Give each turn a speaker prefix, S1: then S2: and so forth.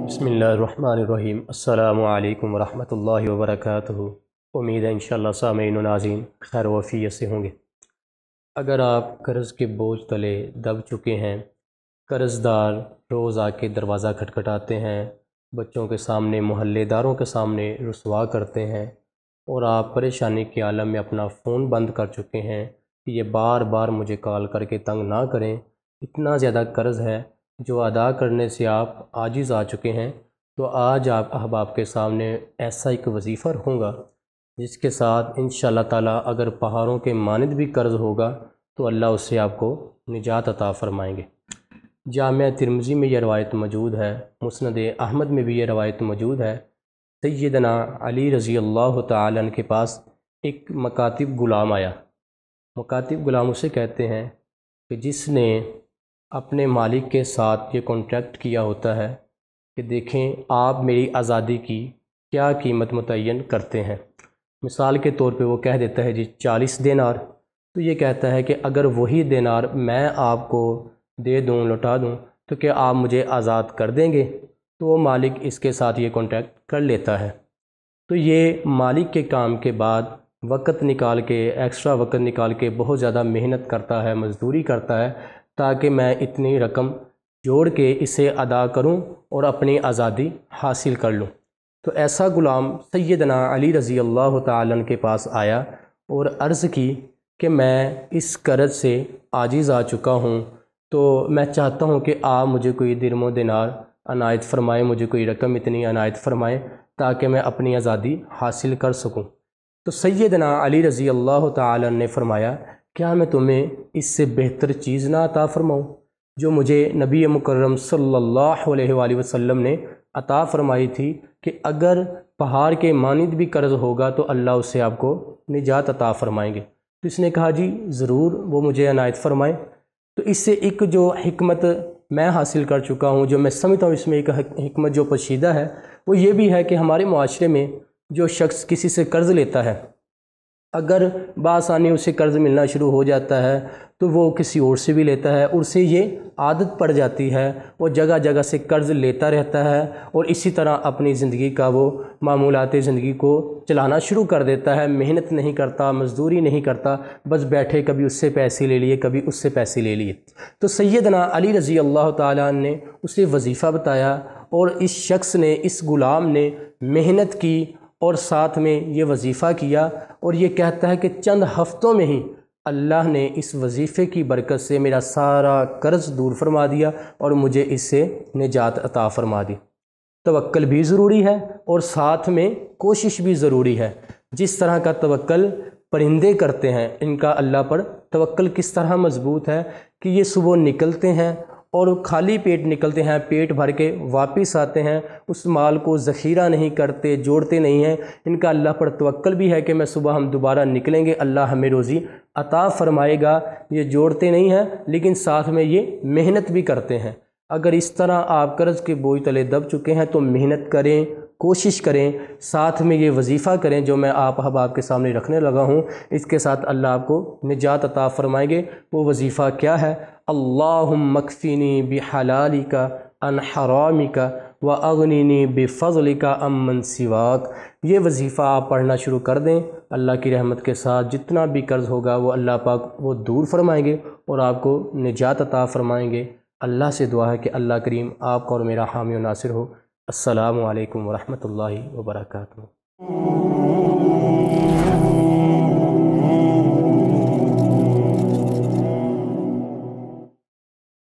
S1: बसमीम अल्लाम वरहमल वर्क उम्मीद है इन सामीन नाजीन खैर वफ़ीत से होंगे अगर आप कर्ज़ के बोझ तले दब चुके हैं कर्ज़दार रोज़ आके दरवाज़ा खटखटाते हैं बच्चों के सामने महल्लेदारों के सामने रसवा करते हैं और आप परेशानी के आलम में अपना फ़ोन बंद कर चुके हैं कि ये बार बार मुझे कॉल करके तंग ना करें इतना ज़्यादा कर्ज़ है जो अदा करने से आप आजिज़ आ चुके हैं तो आज आप अब आपके सामने ऐसा एक वजीफ़ा रखूँगा जिसके साथ इन ताला अगर पहाड़ों के मानद भी कर्ज़ होगा तो अल्लाह उससे आपको निजात अता फ़रमाएँगे जाम तिरमजी में यह रवायत मौजूद है मुसंद अहमद में भी यह रवायत मौजूद है सैदना अली रज़ी अल्लाह त के पास एक मकातब ग़ुलाम आया मकातिब ग़ुलाम उसे कहते हैं कि जिसने अपने मालिक के साथ ये कॉन्ट्रैक्ट किया होता है कि देखें आप मेरी आज़ादी की क्या कीमत मुतन करते हैं मिसाल के तौर पे वो कह देता है जी चालीस दिनार तो ये कहता है कि अगर वही दिनार मैं आपको दे दूँ लौटा दूँ तो क्या आप मुझे आज़ाद कर देंगे तो वो मालिक इसके साथ ये कॉन्ट्रैक्ट कर लेता है तो ये मालिक के काम के बाद वक़्त निकाल के एक्स्ट्रा वक़्त निकाल के बहुत ज़्यादा मेहनत करता है मज़दूरी करता है ताकि मैं इतनी रकम जोड़ के इसे अदा करूं और अपनी आज़ादी हासिल कर लूं तो ऐसा ग़ुलाम सैदना अली रज़ी अल्लाह तन के पास आया और अर्ज़ की कि मैं इस कर्ज से आजिज़ आ चुका हूँ तो मैं चाहता हूँ कि आप मुझे कोई दिरम दिनार अनायत फ़रमाएँ मुझे कोई रकम इतनी अनायत फ़रमाएँ ताकि मैं अपनी आज़ादी हासिल कर सकूँ तो सैदना अली रज़ी अल्लाह ताला ने फरमाया क्या मैं तुम्हें इससे बेहतर चीज़ ना अता फ़रमाऊँ जो मुझे नबी मुकर्रम सल्लल्लाहु अलैहि वसल्लम ने अता फ़रमाई थी कि अगर पहाड़ के मानद भी कर्ज़ होगा तो अल्लाह उससे आपको निजात अता फ़रमाएंगे तो इसने कहा जी ज़रूर वो मुझे अनायत फरमाएँ तो इससे एक जो हमत मैं हासिल कर चुका हूँ जो मैं समझता हूँ इसमें एक हमत जो पशीदा है वो ये भी है कि हमारे माशरे में जो शख्स किसी से कर्ज़ लेता है अगर बासानी उसे कर्ज़ मिलना शुरू हो जाता है तो वो किसी और से भी लेता है और उसे ये आदत पड़ जाती है वो जगह जगह से कर्ज़ लेता रहता है और इसी तरह अपनी ज़िंदगी का वो मामूलत ज़िंदगी को चलाना शुरू कर देता है मेहनत नहीं करता मजदूरी नहीं करता बस बैठे कभी उससे पैसे ले लिए कभी उससे पैसे ले लिए तो सैदना अली रज़ी अल्लाह ताली वजीफ़ा बताया और इस शख्स ने इस ग़ुलाम ने मेहनत की और साथ में ये वजीफ़ा किया और ये कहता है कि चंद हफ़्तों में ही अल्लाह ने इस वजीफ़े की बरकत से मेरा सारा कर्ज़ दूर फरमा दिया और मुझे इससे निजात अता फरमा दी तवक्ल भी ज़रूरी है और साथ में कोशिश भी ज़रूरी है जिस तरह का तवक्ल परिंदे करते हैं इनका अल्लाह पर तवक्ल किस तरह मज़बूत है कि ये सुबह निकलते हैं और खाली पेट निकलते हैं पेट भर के वापस आते हैं उस माल को ज़ख़ीरा नहीं करते जोड़ते नहीं हैं इनका अल्लाह पर तवक्ल भी है कि मैं सुबह हम दोबारा निकलेंगे अल्लाह हमें रोज़ी अता फ़रमाएगा ये जोड़ते नहीं हैं लेकिन साथ में ये मेहनत भी करते हैं अगर इस तरह आप कर्ज़ के बोझ तले दब चुके हैं तो मेहनत करें कोशिश करें साथ में ये वजीफ़ा करें जो मैं आप अब आपके सामने रखने लगा हूँ इसके साथ अल्लाह आपको निजात अता फ़रमाएंगे वो वजीफ़ा क्या है अल्लामकसिनी बहलाली का अन व अग्निनी बेफ़ल का अमन सिवाक ये वजीफ़ा आप पढ़ना शुरू कर दें अल्लाह की रहमत के साथ जितना भी कर्ज़ होगा वो अल्लाह पाक वो दूर फरमाएंगे और आपको निजात अता फरमाएंगे अल्लाह से दुआ है कि अल्लाह करीम आपका और मेरा हामी नासिर हो असलकम वरहमल वर्का